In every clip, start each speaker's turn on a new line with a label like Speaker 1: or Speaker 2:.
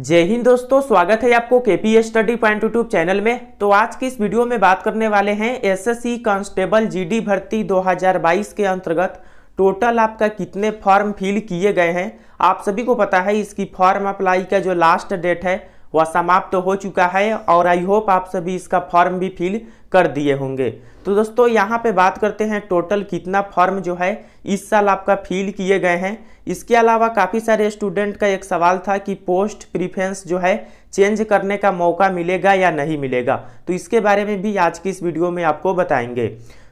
Speaker 1: जय हिंद दोस्तों स्वागत है आपको के KP study point YouTube channel में तो आज की इस वीडियो में बात करने वाले हैं एसएससी कांस्टेबल जीडी भर्ती 2022 के अंतर्गत टोटल आपका कितने फॉर्म फिल किए गए हैं आप सभी को पता है इसकी फॉर्म अप्लाई का जो लास्ट डेट है वह समाप्त तो हो चुका है और आई होप आप सभी इसका फॉर्म भी फिल कर दिए होंगे तो दोस्तों यहाँ पे बात करते हैं टोटल कितना फॉर्म जो है इस साल आपका फिल किए गए हैं इसके अलावा काफ़ी सारे स्टूडेंट का एक सवाल था कि पोस्ट प्रीफेंस जो है चेंज करने का मौका मिलेगा या नहीं मिलेगा तो इसके बारे में भी आज की इस वीडियो में आपको बताएंगे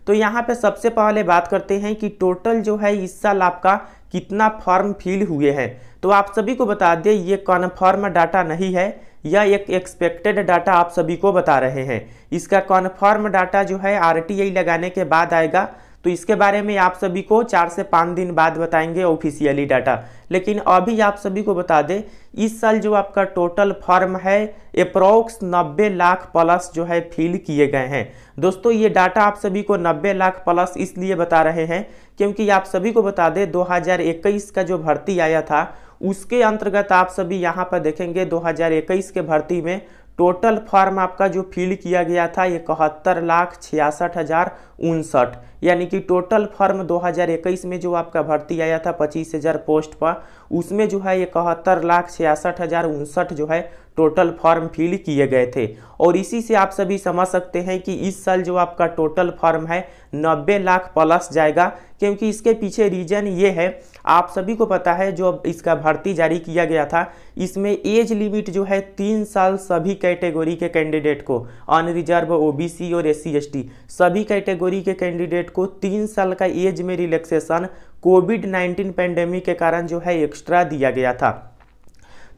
Speaker 1: तो यहाँ पे सबसे पहले बात करते हैं कि टोटल जो है इस साल आपका कितना फॉर्म फिल हुए हैं तो आप सभी को बता दें ये कन्फर्म डाटा नहीं है यह एक एक्सपेक्टेड डाटा आप सभी को बता रहे हैं इसका कन्फर्म डाटा जो है आर लगाने के बाद आएगा तो इसके बारे में आप सभी को चार से पाँच दिन बाद बताएंगे ऑफिशियली डाटा लेकिन अभी आप सभी को बता दें इस साल जो आपका टोटल फॉर्म है अप्रोक्स 90 लाख प्लस जो है फिल किए गए हैं दोस्तों ये डाटा आप सभी को 90 लाख प्लस इसलिए बता रहे हैं क्योंकि आप सभी को बता दें 2021 का जो भर्ती आया था उसके अंतर्गत आप सभी यहाँ पर देखेंगे 2021 के भर्ती में टोटल फॉर्म आपका जो फिल किया गया था इकहत्तर लाख छियासठ हज़ार उनसठ यानी कि टोटल फॉर्म 2021 में जो आपका भर्ती आया था पच्चीस हज़ार पोस्ट पर उसमें जो है इकहत्तर लाख छियासठ हज़ार उनसठ जो है टोटल फॉर्म फिल किए गए थे और इसी से आप सभी समझ सकते हैं कि इस साल जो आपका टोटल फॉर्म है नब्बे लाख प्लस जाएगा क्योंकि इसके पीछे रीजन ये है आप सभी को पता है जो इसका भर्ती जारी किया गया था इसमें एज लिमिट जो है तीन साल सभी कैटेगरी के कैंडिडेट को अनरिजर्व ओबीसी और एस सी सभी कैटेगरी के कैंडिडेट को तीन साल का एज में रिलैक्सेशन कोविड 19 पेंडेमिक के कारण जो है एक्स्ट्रा दिया गया था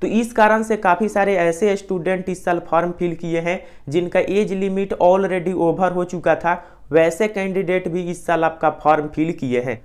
Speaker 1: तो इस कारण से काफ़ी सारे ऐसे स्टूडेंट इस साल फॉर्म फिल किए हैं जिनका एज लिमिट ऑलरेडी ओवर हो चुका था वैसे कैंडिडेट भी इस साल आपका फॉर्म फिल किए हैं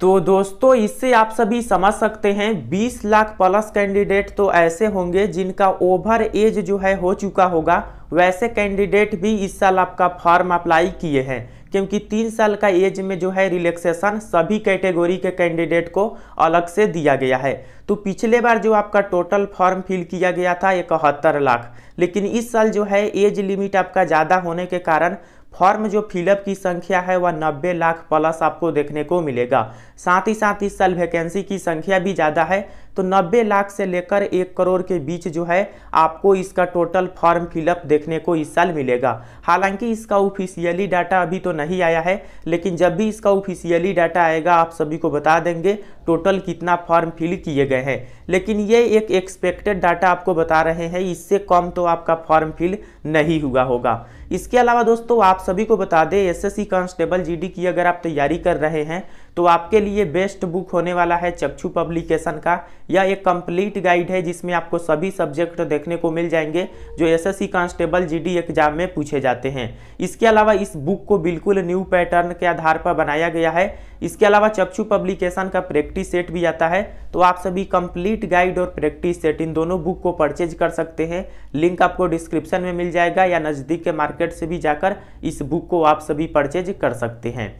Speaker 1: तो दोस्तों इससे आप सभी समझ सकते हैं 20 लाख प्लस कैंडिडेट तो ऐसे होंगे जिनका ओवर एज जो है हो चुका होगा वैसे कैंडिडेट भी इस साल आपका फॉर्म अप्लाई किए हैं क्योंकि तीन साल का एज में जो है रिलैक्सेशन सभी कैटेगोरी के कैंडिडेट को अलग से दिया गया है तो पिछले बार जो आपका टोटल फॉर्म फिल किया गया था इकहत्तर लाख लेकिन इस साल जो है एज लिमिट आपका ज़्यादा होने के कारण फॉर्म जो फिलअप की संख्या है वह 90 लाख प्लस आपको देखने को मिलेगा साथ ही साथ इस साल वैकेंसी की संख्या भी ज़्यादा है तो 90 लाख से लेकर एक करोड़ के बीच जो है आपको इसका टोटल फॉर्म फिलअप देखने को इस साल मिलेगा हालांकि इसका ऑफिशियली डाटा अभी तो नहीं आया है लेकिन जब भी इसका ऑफिशियली डाटा आएगा आप सभी को बता देंगे टोटल कितना फॉर्म फिल किए गए हैं लेकिन ये एक एक्सपेक्टेड डाटा आपको बता रहे हैं इससे कम तो आपका फॉर्म फिल नहीं हुआ होगा इसके अलावा दोस्तों आप सभी को बता दें एसएससी कांस्टेबल जीडी की अगर आप तैयारी कर रहे हैं तो आपके लिए बेस्ट बुक होने वाला है चक्षु पब्लिकेशन का यह एक कंप्लीट गाइड है जिसमें आपको सभी सब्जेक्ट देखने को मिल जाएंगे जो एसएससी कांस्टेबल जीडी एग्जाम में पूछे जाते हैं इसके अलावा इस बुक को बिल्कुल न्यू पैटर्न के आधार पर बनाया गया है इसके अलावा चक्षु पब्लिकेशन का प्रैक्टिस सेट भी आता है तो आप सभी कंप्लीट गाइड और प्रैक्टिस सेट इन दोनों बुक को परचेज कर सकते हैं लिंक आपको डिस्क्रिप्शन में मिल जाएगा या नज़दीक के मार्केट से भी जाकर इस बुक को आप सभी परचेज कर सकते हैं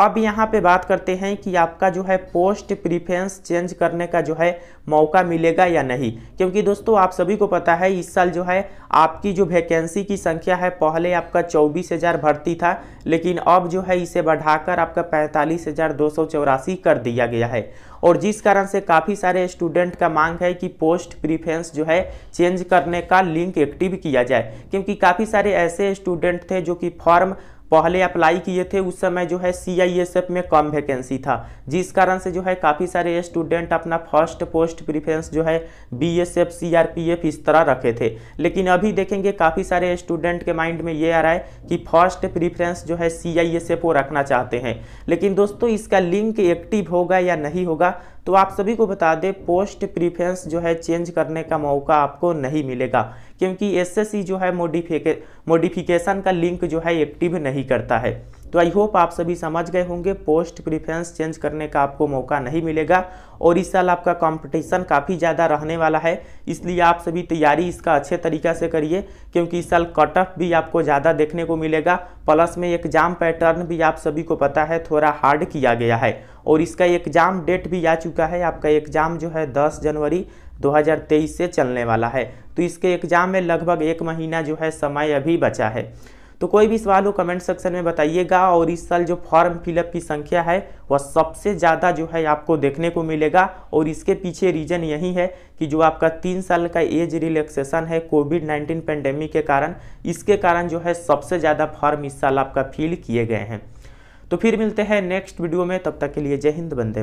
Speaker 1: अब यहाँ पे बात करते हैं कि आपका जो है पोस्ट प्रीफ्रेंस चेंज करने का जो है मौका मिलेगा या नहीं क्योंकि दोस्तों आप सभी को पता है इस साल जो है आपकी जो वैकेंसी की संख्या है पहले आपका चौबीस हज़ार भर्ती था लेकिन अब जो है इसे बढ़ाकर आपका पैंतालीस हज़ार दो सौ चौरासी कर दिया गया है और जिस कारण से काफ़ी सारे स्टूडेंट का मांग है कि पोस्ट प्रीफ्रेंस जो है चेंज करने का लिंक एक्टिव किया जाए क्योंकि काफ़ी सारे ऐसे स्टूडेंट थे जो कि फॉर्म पहले अप्लाई किए थे उस समय जो है एफ में कम वैकेंसी था जिस कारण से जो है काफ़ी सारे स्टूडेंट अपना फर्स्ट पोस्ट प्रिफ्रेंस जो है बीएसएफ सीआरपीएफ इस तरह रखे थे लेकिन अभी देखेंगे काफ़ी सारे स्टूडेंट के माइंड में ये आ रहा है कि फर्स्ट प्रिफ्रेंस जो है सी वो रखना चाहते हैं लेकिन दोस्तों इसका लिंक एक्टिव होगा या नहीं होगा तो आप सभी को बता दें पोस्ट प्रीफ्रेंस जो है चेंज करने का मौका आपको नहीं मिलेगा क्योंकि एसएससी जो है मोडिफिके मोडिफिकेशन का लिंक जो है एक्टिव नहीं करता है तो आई होप आप सभी समझ गए होंगे पोस्ट प्रिफ्रेंस चेंज करने का आपको मौका नहीं मिलेगा और इस साल आपका कंपटीशन काफ़ी ज़्यादा रहने वाला है इसलिए आप सभी तैयारी इसका अच्छे तरीका से करिए क्योंकि इस साल कट ऑफ भी आपको ज़्यादा देखने को मिलेगा प्लस में एग्जाम पैटर्न भी आप सभी को पता है थोड़ा हार्ड किया गया है और इसका एग्ज़ाम डेट भी आ चुका है आपका एग्ज़ाम जो है दस जनवरी 2023 से चलने वाला है तो इसके एग्ज़ाम में लगभग एक महीना जो है समय अभी बचा है तो कोई भी सवाल हो कमेंट सेक्शन में बताइएगा और इस साल जो फॉर्म फिलअप की संख्या है वह सबसे ज़्यादा जो है आपको देखने को मिलेगा और इसके पीछे रीज़न यही है कि जो आपका तीन साल का एज रिलैक्सेशन है कोविड नाइन्टीन पेंडेमिक के कारण इसके कारण जो है सबसे ज़्यादा फॉर्म इस साल आपका फिल किए गए हैं तो फिर मिलते हैं नेक्स्ट वीडियो में तब तक के लिए जय हिंद बंदे